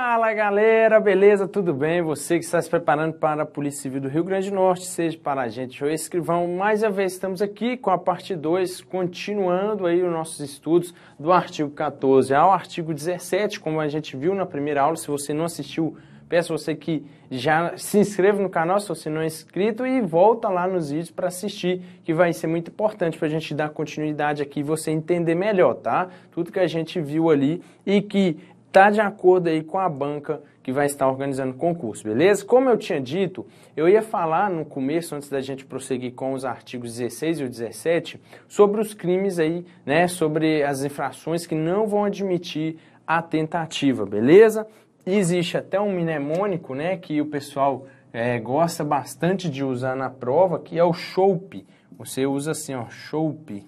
Fala galera, beleza? Tudo bem? Você que está se preparando para a Polícia Civil do Rio Grande do Norte, seja para a gente ou escrivão, mais uma vez estamos aqui com a parte 2, continuando aí os nossos estudos do artigo 14 ao artigo 17, como a gente viu na primeira aula. Se você não assistiu, peço você que já se inscreva no canal se você não é inscrito e volta lá nos vídeos para assistir, que vai ser muito importante para a gente dar continuidade aqui e você entender melhor, tá? Tudo que a gente viu ali e que tá de acordo aí com a banca que vai estar organizando o concurso, beleza? Como eu tinha dito, eu ia falar no começo, antes da gente prosseguir com os artigos 16 e 17, sobre os crimes aí, né, sobre as infrações que não vão admitir a tentativa, beleza? Existe até um mnemônico, né, que o pessoal é, gosta bastante de usar na prova, que é o chope. Você usa assim, ó, chope,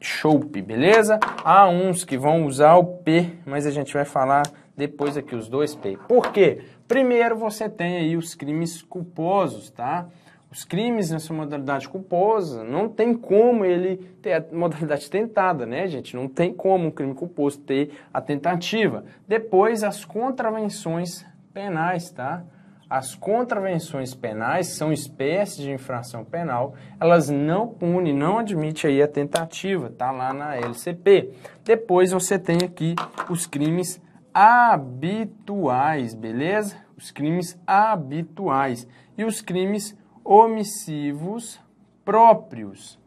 Chope, beleza? Há uns que vão usar o P, mas a gente vai falar depois aqui os dois P. Por quê? Primeiro você tem aí os crimes culposos, tá? Os crimes nessa modalidade culposa, não tem como ele ter a modalidade tentada, né, gente? Não tem como um crime culposo ter a tentativa. Depois as contravenções penais, tá? As contravenções penais são espécies de infração penal, elas não punem, não admite aí a tentativa, tá lá na LCP. Depois você tem aqui os crimes habituais, beleza? Os crimes habituais e os crimes omissivos próprios.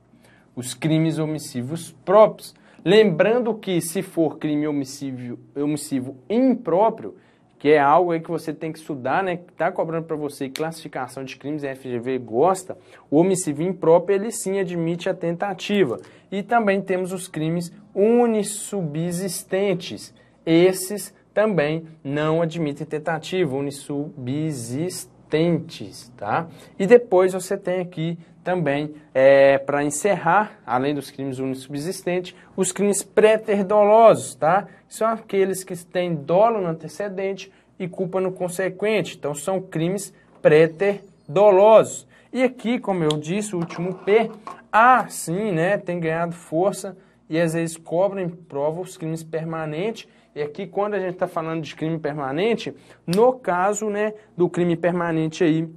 Os crimes omissivos próprios. Lembrando que se for crime omissivo, omissivo impróprio, que é algo aí que você tem que estudar, né, que está cobrando para você classificação de crimes, a FGV gosta, o homicídio impróprio, ele sim admite a tentativa. E também temos os crimes unissubsistentes, esses também não admitem tentativa, unissubsistentes, tá? E depois você tem aqui também é, para encerrar, além dos crimes unissubsistentes, os crimes preterdolosos, tá? São aqueles que têm dolo no antecedente e culpa no consequente. Então, são crimes preterdolosos. E aqui, como eu disse, o último P, ah, sim, né, tem ganhado força e às vezes cobrem prova os crimes permanentes. E aqui, quando a gente está falando de crime permanente, no caso, né, do crime permanente aí,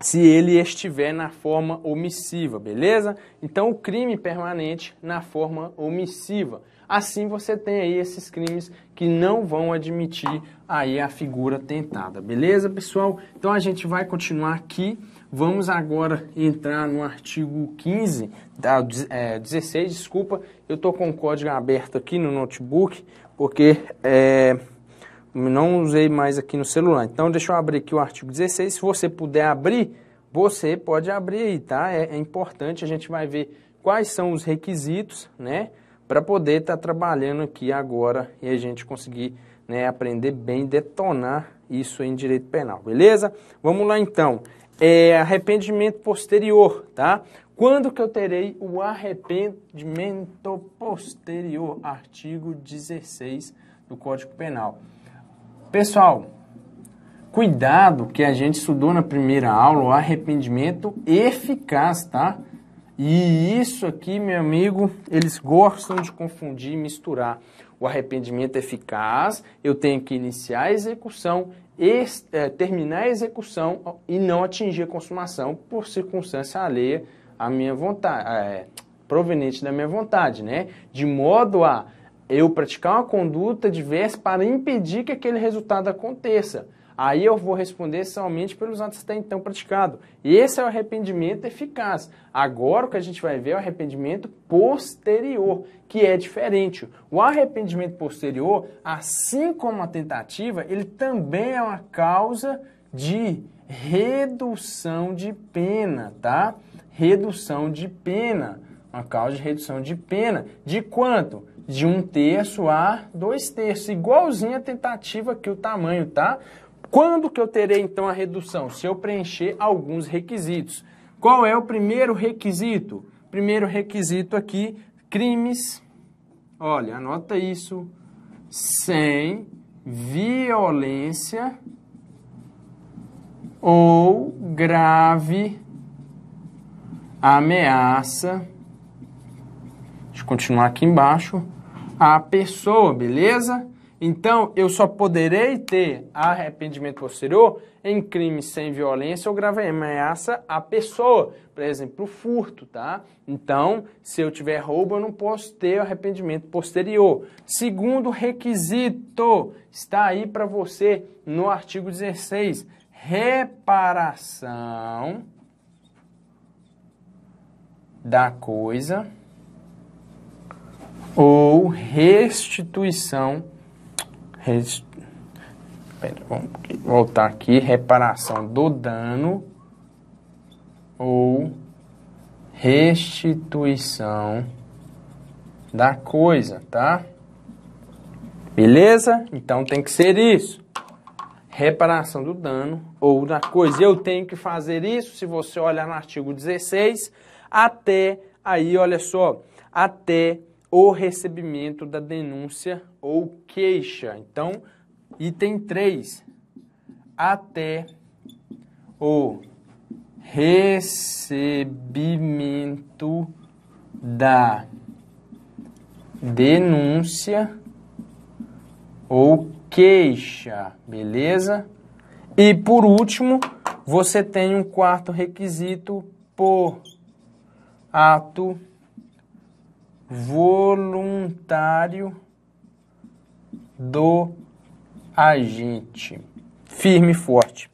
se ele estiver na forma omissiva, beleza? Então o crime permanente na forma omissiva. Assim você tem aí esses crimes que não vão admitir aí a figura tentada, beleza, pessoal? Então a gente vai continuar aqui. Vamos agora entrar no artigo 15, da, é, 16, desculpa, eu tô com o código aberto aqui no notebook, porque é, não usei mais aqui no celular. Então, deixa eu abrir aqui o artigo 16. Se você puder abrir, você pode abrir aí, tá? É, é importante, a gente vai ver quais são os requisitos, né? Para poder estar tá trabalhando aqui agora e a gente conseguir né, aprender bem, detonar isso em direito penal, beleza? Vamos lá então. É, arrependimento posterior, tá? Quando que eu terei o arrependimento posterior? Artigo 16 do Código Penal. Pessoal, cuidado que a gente estudou na primeira aula o arrependimento eficaz, tá? E isso aqui, meu amigo, eles gostam de confundir e misturar. O arrependimento eficaz, eu tenho que iniciar a execução, ex, é, eh, terminar a execução e não atingir a consumação por circunstância alheia à minha vontade, eh, é, proveniente da minha vontade, né? De modo a eu praticar uma conduta diversa para impedir que aquele resultado aconteça. Aí eu vou responder somente pelos atos até então praticados. Esse é o arrependimento eficaz. Agora o que a gente vai ver é o arrependimento posterior, que é diferente. O arrependimento posterior, assim como a tentativa, ele também é uma causa de redução de pena, tá? Redução de pena. Uma causa de redução de pena. De quanto? de um terço a dois terços, igualzinho a tentativa que o tamanho, tá? Quando que eu terei então a redução? Se eu preencher alguns requisitos. Qual é o primeiro requisito? Primeiro requisito aqui, crimes. Olha, anota isso. Sem violência ou grave ameaça. Deixa eu continuar aqui embaixo a pessoa, beleza? Então, eu só poderei ter arrependimento posterior em crime sem violência ou grave ameaça à pessoa. Por exemplo, furto, tá? Então, se eu tiver roubo, eu não posso ter arrependimento posterior. Segundo requisito, está aí para você no artigo 16, reparação da coisa ou restituição. Rest... Pera, vamos voltar aqui. Reparação do dano ou restituição da coisa, tá? Beleza? Então tem que ser isso. Reparação do dano ou da coisa. Eu tenho que fazer isso, se você olhar no artigo 16, até aí, olha só, até o recebimento da denúncia ou queixa. Então, item 3, até o recebimento da denúncia ou queixa, beleza? E por último, você tem um quarto requisito por ato voluntário do agente. Firme e forte.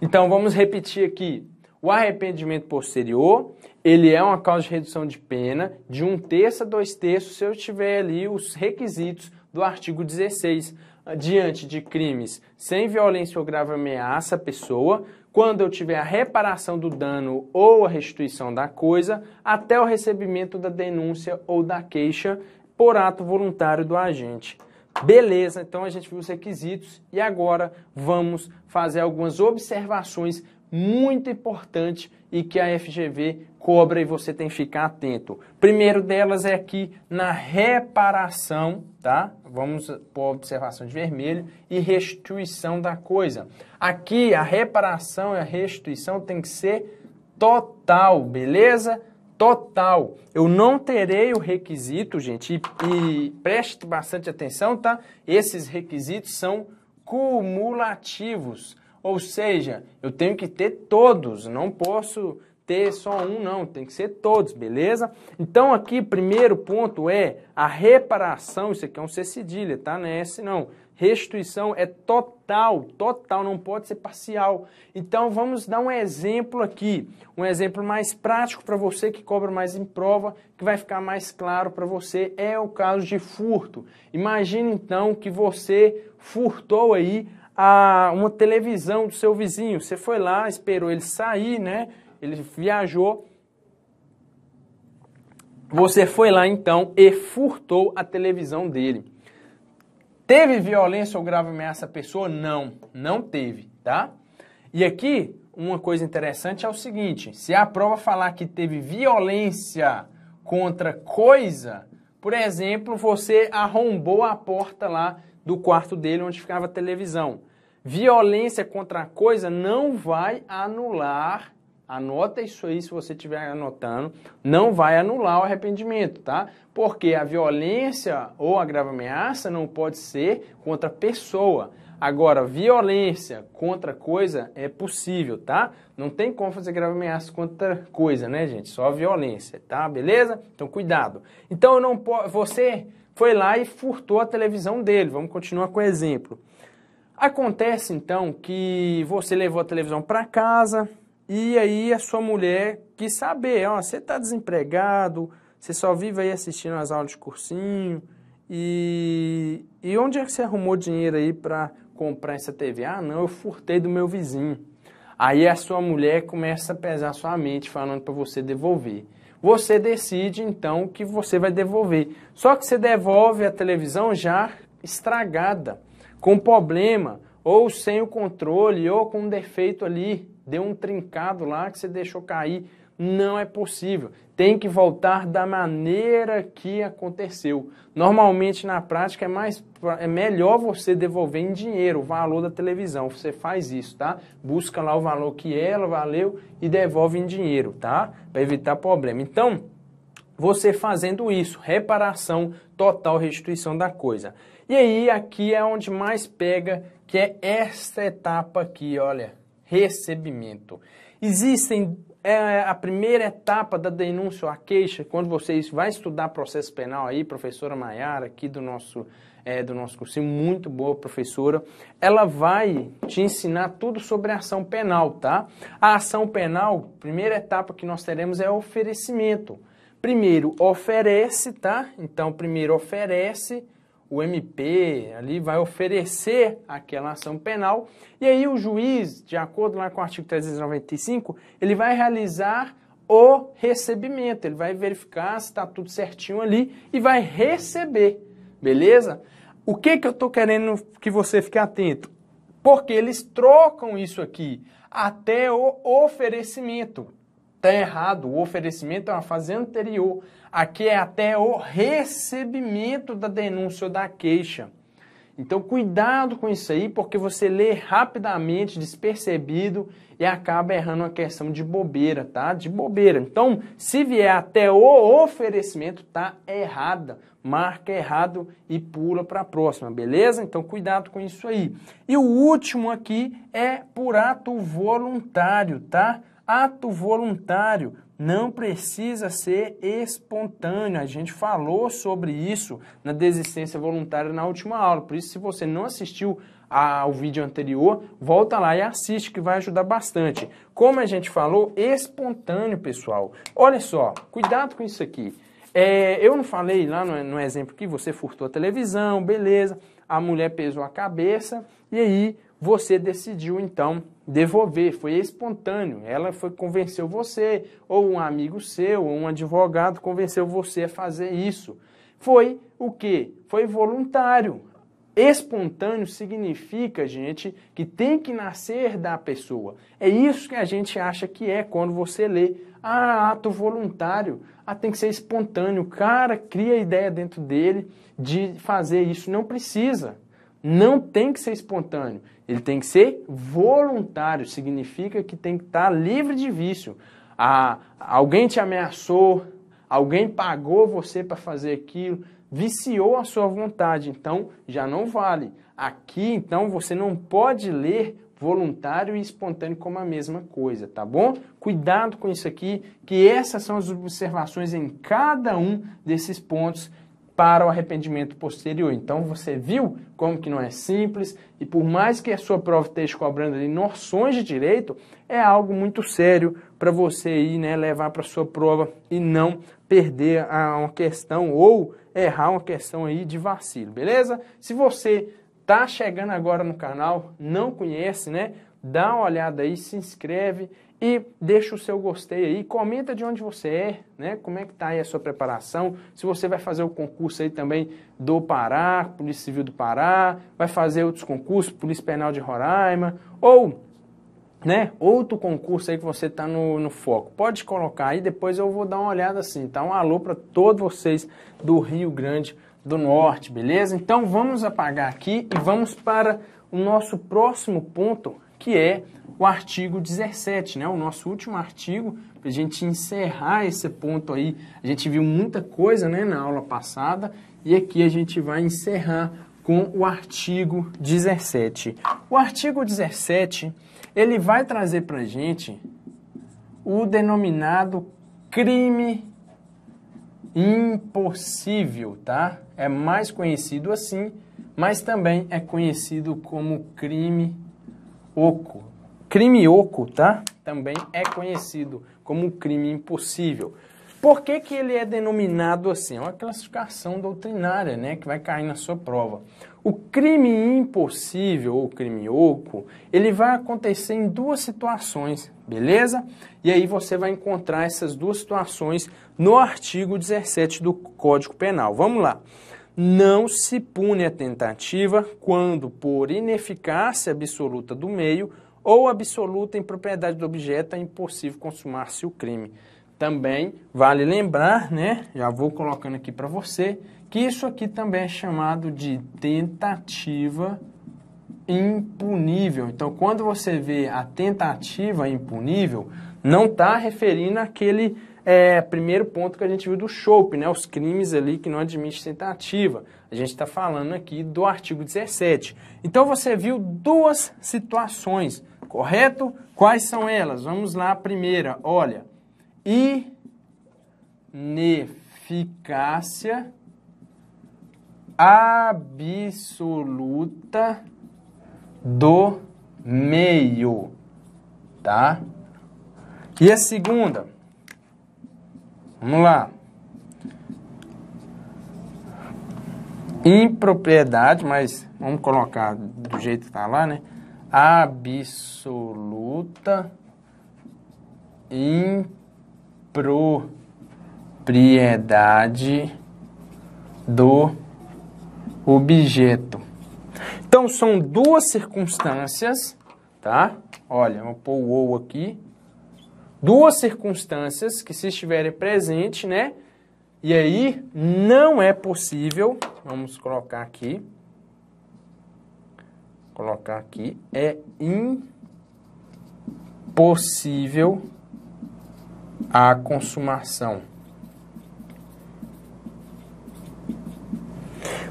Então vamos repetir aqui. O arrependimento posterior, ele é uma causa de redução de pena de um terço a dois terços se eu tiver ali os requisitos do artigo 16 ah, diante de crimes sem violência ou grave ameaça à pessoa, quando eu tiver a reparação do dano ou a restituição da coisa, até o recebimento da denúncia ou da queixa por ato voluntário do agente. Beleza, então a gente viu os requisitos e agora vamos fazer algumas observações muito importante e que a FGV cobra e você tem que ficar atento. Primeiro delas é aqui na reparação, tá? Vamos por observação de vermelho e restituição da coisa. Aqui a reparação e a restituição tem que ser total, beleza? total. Eu não terei o requisito, gente, e, e, preste bastante atenção, tá? Esses requisitos são cumulativos. Ou seja, eu tenho que ter todos, não posso ter só um, não, tem que ser todos, beleza? Então aqui, primeiro ponto é a reparação, isso aqui é um C cedilha, tá? Não é S não. Restituição é total, total, não pode ser parcial. Então vamos dar um exemplo aqui, um exemplo mais prático para você que cobra mais em prova, que vai ficar mais claro para você, é o caso de furto. Imagine então que você furtou aí a uma televisão do seu vizinho. Você foi lá, esperou ele sair, né? Ele viajou. Você foi lá então e furtou a televisão dele. Teve violência ou grave ameaça à pessoa? Não, não teve, tá? E aqui, uma coisa interessante é o seguinte: se a prova falar que teve violência contra coisa, por exemplo, você arrombou a porta lá do quarto dele onde ficava a televisão. Violência contra a coisa não vai anular, anota isso aí se você estiver anotando, não vai anular o arrependimento, tá? Porque a violência ou a grave ameaça não pode ser contra a pessoa. Agora, violência contra coisa é possível, tá? Não tem como fazer grave ameaça contra coisa, né, gente? Só violência, tá? Beleza? Então, cuidado. Então, eu não posso. Você foi lá e furtou a televisão dele. Vamos continuar com o exemplo. Acontece então que você levou a televisão para casa e aí a sua mulher quis saber, ó, você está desempregado, você só vive aí assistindo as aulas de cursinho e, e onde é que você arrumou dinheiro aí para comprar essa TV? Ah, não, eu furtei do meu vizinho. Aí a sua mulher começa a pesar a sua mente falando para você devolver você decide então que você vai devolver. Só que você devolve a televisão já estragada, com problema, ou sem o controle, ou com um defeito ali, deu um trincado lá que você deixou cair. Não é possível. Tem que voltar da maneira que aconteceu. Normalmente na prática é mais é melhor você devolver em dinheiro o valor da televisão. Você faz isso, tá? Busca lá o valor que ela valeu e devolve em dinheiro, tá? Para evitar problema. Então, você fazendo isso, reparação total, restituição da coisa. E aí aqui é onde mais pega, que é esta etapa aqui, olha recebimento. Existem é, a primeira etapa da denúncia ou a queixa, quando vocês vai estudar processo penal aí, professora Maiara, aqui do nosso é, do nosso cursinho, muito boa professora, ela vai te ensinar tudo sobre a ação penal, tá? A ação penal, primeira etapa que nós teremos é oferecimento. Primeiro oferece, tá? Então, primeiro oferece, o MP ali vai oferecer aquela ação penal e aí o juiz, de acordo lá com o artigo 395, ele vai realizar o recebimento, ele vai verificar se está tudo certinho ali e vai receber, beleza? O que que eu estou querendo que você fique atento? Porque eles trocam isso aqui até o oferecimento. Está errado. O oferecimento é uma fase anterior. Aqui é até o recebimento da denúncia ou da queixa. Então, cuidado com isso aí, porque você lê rapidamente, despercebido e acaba errando uma questão de bobeira, tá? De bobeira. Então, se vier até o oferecimento, tá errada. Marca errado e pula para a próxima, beleza? Então, cuidado com isso aí. E o último aqui é por ato voluntário, tá? Ato voluntário não precisa ser espontâneo. A gente falou sobre isso na desistência voluntária na última aula. Por isso, se você não assistiu ao vídeo anterior, volta lá e assiste que vai ajudar bastante. Como a gente falou, espontâneo, pessoal. Olha só, cuidado com isso aqui. É, eu não falei lá no, no exemplo que você furtou a televisão, beleza, a mulher pesou a cabeça e aí você decidiu então devolver, foi espontâneo. Ela foi convenceu você, ou um amigo seu, ou um advogado convenceu você a fazer isso. Foi o que? Foi voluntário. Espontâneo significa, gente, que tem que nascer da pessoa. É isso que a gente acha que é quando você lê. Ah, ato voluntário. Ah, tem que ser espontâneo. O cara cria a ideia dentro dele de fazer isso. Não precisa não tem que ser espontâneo, ele tem que ser voluntário, significa que tem que estar tá livre de vício. Ah, alguém te ameaçou, alguém pagou você para fazer aquilo, viciou a sua vontade, então já não vale. Aqui, então, você não pode ler voluntário e espontâneo como a mesma coisa, tá bom? Cuidado com isso aqui, que essas são as observações em cada um desses pontos para o arrependimento posterior. Então você viu como que não é simples e por mais que a sua prova esteja cobrando ali noções de direito, é algo muito sério para você ir, né, levar para sua prova e não perder a uma questão ou errar uma questão aí de vacilo, beleza? Se você tá chegando agora no canal, não conhece, né? Dá uma olhada aí, se inscreve e deixa o seu gostei aí, comenta de onde você é, né? Como é que tá aí a sua preparação? Se você vai fazer o concurso aí também do Pará, Polícia Civil do Pará, vai fazer outros concursos, Polícia Penal de Roraima, ou né? Outro concurso aí que você está no, no, foco. Pode colocar aí, depois eu vou dar uma olhada assim. Tá? Um alô para todos vocês do Rio Grande do Norte, beleza? Então vamos apagar aqui e vamos para o nosso próximo ponto, que é o artigo 17, né? O nosso último artigo, para a gente encerrar esse ponto aí. A gente viu muita coisa, né, na aula passada, e aqui a gente vai encerrar com o artigo 17. O artigo 17, ele vai trazer para a gente o denominado crime impossível, tá? É mais conhecido assim, mas também é conhecido como crime oco crime oco, tá? Também é conhecido como crime impossível. Por que, que ele é denominado assim? É uma classificação doutrinária, né, que vai cair na sua prova. O crime impossível ou crime oco, ele vai acontecer em duas situações, beleza? E aí você vai encontrar essas duas situações no artigo 17 do Código Penal. Vamos lá. Não se pune a tentativa quando, por ineficácia absoluta do meio, ou absoluta em propriedade do objeto, é impossível consumar-se o crime. Também vale lembrar, né? Já vou colocando aqui para você, que isso aqui também é chamado de tentativa impunível. Então, quando você vê a tentativa impunível, não está referindo aquele é, primeiro ponto que a gente viu do Chope, né? Os crimes ali que não admite tentativa. A gente está falando aqui do artigo 17. Então, você viu duas situações correto? Quais são elas? Vamos lá, a primeira, olha, ineficácia absoluta do meio, tá? E a segunda, vamos lá, impropriedade, mas vamos colocar do jeito que está lá, né? absoluta impropriedade do objeto. Então são duas circunstâncias, tá? Olha, vou pôr o ou aqui. Duas circunstâncias que se estiverem presentes, né? E aí não é possível, vamos colocar aqui, colocar aqui, é impossível a consumação.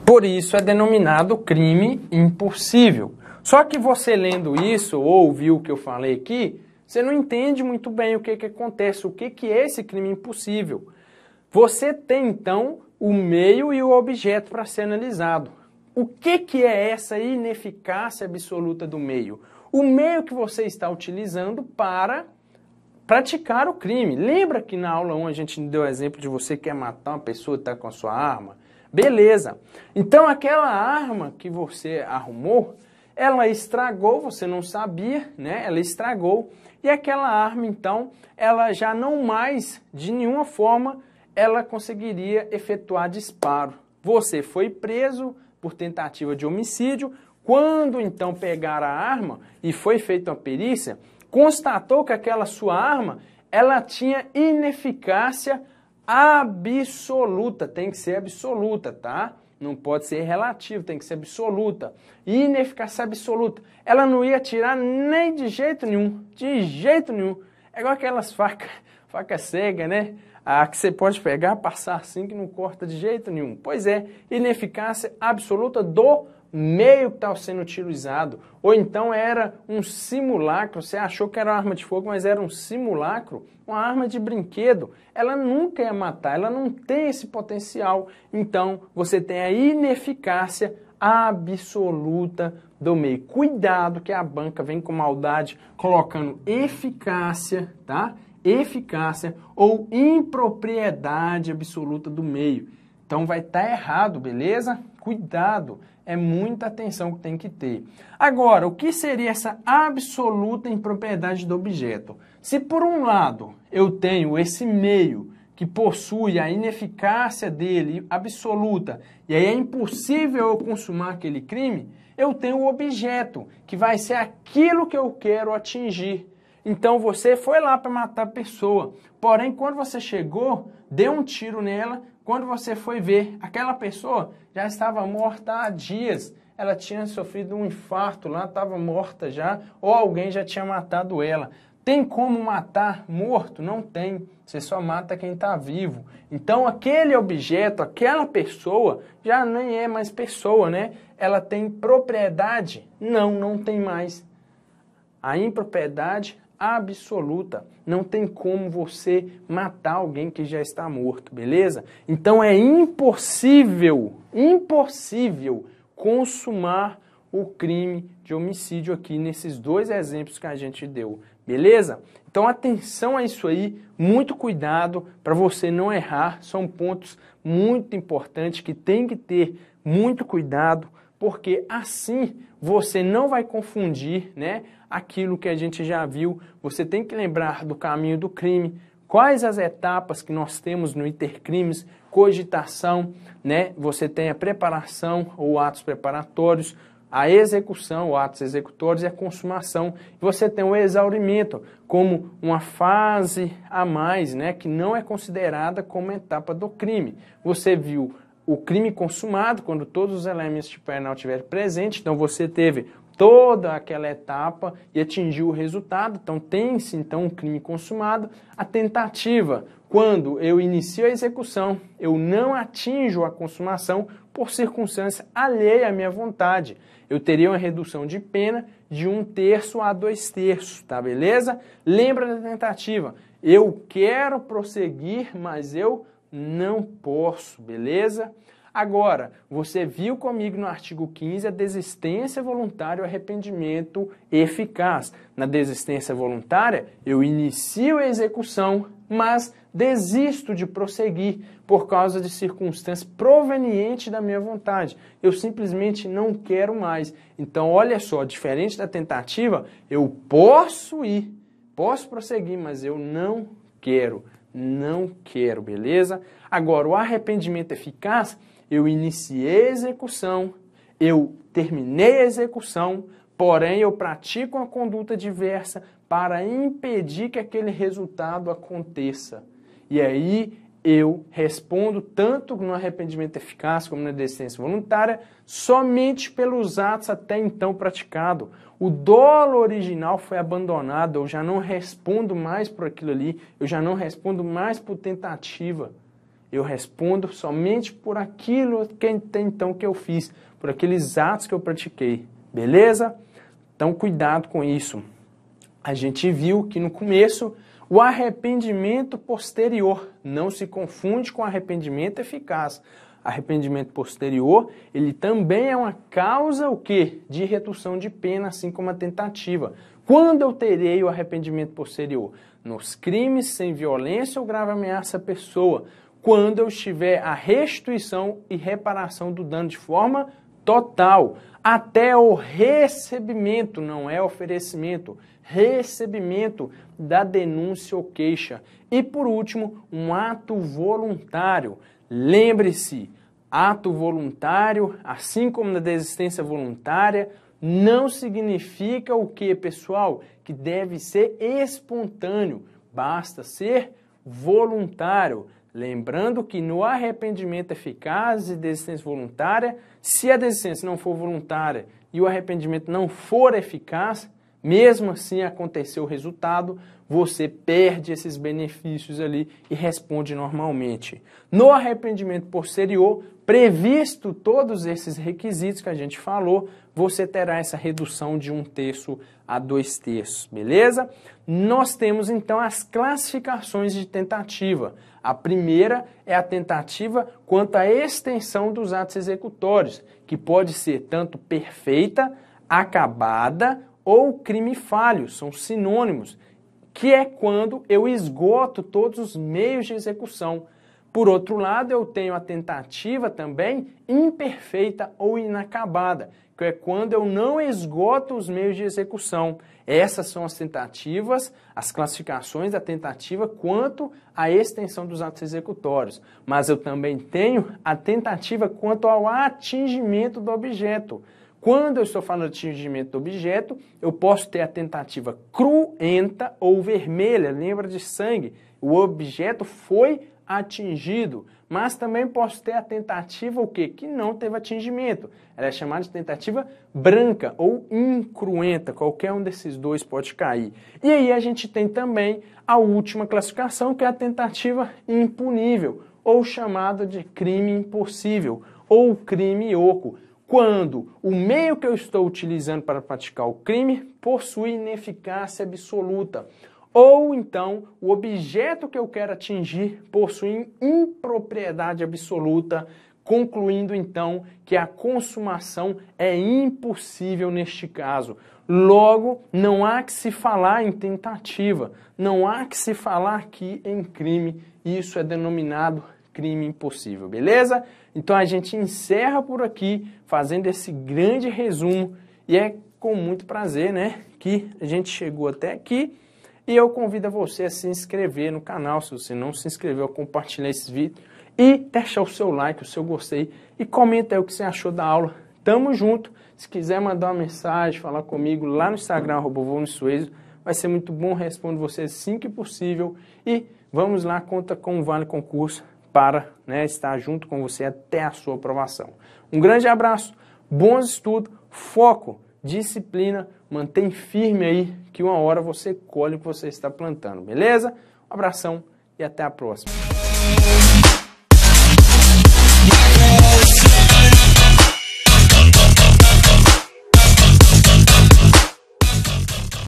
Por isso é denominado crime impossível. Só que você lendo isso ou ouviu o que eu falei aqui, você não entende muito bem o que, que acontece, o que, que é esse crime impossível. Você tem então o meio e o objeto para ser analisado. O que, que é essa ineficácia absoluta do meio? O meio que você está utilizando para praticar o crime. Lembra que na aula 1 a gente deu o exemplo de você quer matar uma pessoa e está com a sua arma? Beleza. Então aquela arma que você arrumou, ela estragou, você não sabia, né? Ela estragou. E aquela arma, então, ela já não mais, de nenhuma forma, ela conseguiria efetuar disparo. Você foi preso, por tentativa de homicídio. Quando então pegaram a arma e foi feita uma perícia, constatou que aquela sua arma ela tinha ineficácia absoluta, tem que ser absoluta, tá? Não pode ser relativo, tem que ser absoluta. Ineficácia absoluta. Ela não ia tirar nem de jeito nenhum, de jeito nenhum. É igual aquelas facas faca é cega, né? A que você pode pegar, passar assim que não corta de jeito nenhum. Pois é, ineficácia absoluta do meio que estava sendo utilizado. Ou então era um simulacro, você achou que era uma arma de fogo, mas era um simulacro, uma arma de brinquedo. Ela nunca ia matar, ela não tem esse potencial. Então você tem a ineficácia absoluta do meio. Cuidado que a banca vem com maldade colocando eficácia, tá? eficácia ou impropriedade absoluta do meio. Então vai estar tá errado, beleza? Cuidado, é muita atenção que tem que ter. Agora, o que seria essa absoluta impropriedade do objeto? Se por um lado eu tenho esse meio que possui a ineficácia dele absoluta e aí é impossível eu consumar aquele crime, eu tenho o objeto que vai ser aquilo que eu quero atingir. Então você foi lá para matar a pessoa. Porém, quando você chegou, deu um tiro nela. Quando você foi ver, aquela pessoa já estava morta há dias. Ela tinha sofrido um infarto lá, estava morta já, ou alguém já tinha matado ela. Tem como matar morto? Não tem. Você só mata quem está vivo. Então, aquele objeto, aquela pessoa, já nem é mais pessoa, né? Ela tem propriedade? Não, não tem mais. A impropriedade absoluta. Não tem como você matar alguém que já está morto, beleza? Então é impossível, impossível consumar o crime de homicídio aqui nesses dois exemplos que a gente deu, beleza? Então atenção a isso aí, muito cuidado para você não errar, são pontos muito importantes que tem que ter muito cuidado, porque assim você não vai confundir, né, aquilo que a gente já viu. Você tem que lembrar do caminho do crime, quais as etapas que nós temos no intercrimes, cogitação, né? Você tem a preparação ou atos preparatórios, a execução, ou atos executórios e a consumação. Você tem o exaurimento como uma fase a mais, né, que não é considerada como etapa do crime. Você viu o crime consumado, quando todos os elementos de penal estiverem presentes, então você teve toda aquela etapa e atingiu o resultado. Então tem-se então um crime consumado. A tentativa, quando eu inicio a execução, eu não atinjo a consumação por circunstância alheia à minha vontade. Eu teria uma redução de pena de um terço a dois terços, tá beleza? Lembra da tentativa. Eu quero prosseguir, mas eu não posso, beleza? Agora, você viu comigo no artigo 15 a desistência voluntária e o arrependimento eficaz. Na desistência voluntária, eu inicio a execução, mas desisto de prosseguir por causa de circunstâncias provenientes da minha vontade. Eu simplesmente não quero mais. Então, olha só, diferente da tentativa, eu posso ir, posso prosseguir, mas eu não quero. Não quero, beleza? Agora, o arrependimento eficaz eu iniciei a execução, eu terminei a execução, porém eu pratico uma conduta diversa para impedir que aquele resultado aconteça. E aí eu respondo tanto no arrependimento eficaz como na desistência voluntária somente pelos atos até então praticados. O dolo original foi abandonado, eu já não respondo mais por aquilo ali, eu já não respondo mais por tentativa eu respondo somente por aquilo que então que eu fiz, por aqueles atos que eu pratiquei. Beleza? Então cuidado com isso. A gente viu que no começo o arrependimento posterior não se confunde com arrependimento eficaz. Arrependimento posterior, ele também é uma causa o quê? De redução de pena, assim como a tentativa. Quando eu terei o arrependimento posterior? Nos crimes sem violência ou grave ameaça à pessoa, quando eu tiver a restituição e reparação do dano de forma total, até o recebimento, não é oferecimento, recebimento da denúncia ou queixa. E por último, um ato voluntário. Lembre-se, ato voluntário, assim como na desistência voluntária, não significa o que, pessoal? Que deve ser espontâneo, basta ser voluntário. Lembrando que no arrependimento eficaz e desistência voluntária, se a desistência não for voluntária e o arrependimento não for eficaz, mesmo assim acontecer o resultado, você perde esses benefícios ali e responde normalmente. No arrependimento posterior, previsto todos esses requisitos que a gente falou, você terá essa redução de um terço a dois terços, beleza? Nós temos então as classificações de tentativa. A primeira é a tentativa quanto à extensão dos atos executórios, que pode ser tanto perfeita, acabada ou crime falho, são sinônimos, que é quando eu esgoto todos os meios de execução por outro lado, eu tenho a tentativa também imperfeita ou inacabada, que é quando eu não esgoto os meios de execução. Essas são as tentativas, as classificações da tentativa quanto à extensão dos atos executórios. Mas eu também tenho a tentativa quanto ao atingimento do objeto. Quando eu estou falando de atingimento do objeto, eu posso ter a tentativa cruenta ou vermelha, lembra de sangue. O objeto foi atingido, mas também posso ter a tentativa o quê? Que não teve atingimento. Ela é chamada de tentativa branca ou incruenta, qualquer um desses dois pode cair. E aí a gente tem também a última classificação, que é a tentativa impunível, ou chamada de crime impossível, ou crime oco quando o meio que eu estou utilizando para praticar o crime possui ineficácia absoluta, ou então o objeto que eu quero atingir possui impropriedade absoluta, concluindo então que a consumação é impossível neste caso. Logo, não há que se falar em tentativa, não há que se falar aqui em crime, isso é denominado crime impossível, beleza? Então a gente encerra por aqui fazendo esse grande resumo e é com muito prazer, né, que a gente chegou até aqui. E eu convido você a se inscrever no canal, se você não se inscreveu, compartilhar esse vídeo e deixar o seu like, o seu gostei e comenta aí o que você achou da aula. Tamo junto. Se quiser mandar uma mensagem, falar comigo lá no Instagram, Suezo, vai ser muito bom, respondo você assim que possível. E vamos lá, conta com o Vale Concurso para né, estar junto com você até a sua aprovação. Um grande abraço, bons estudos, foco, disciplina, mantém firme aí que uma hora você colhe o que você está plantando, beleza? Um abração e até a próxima.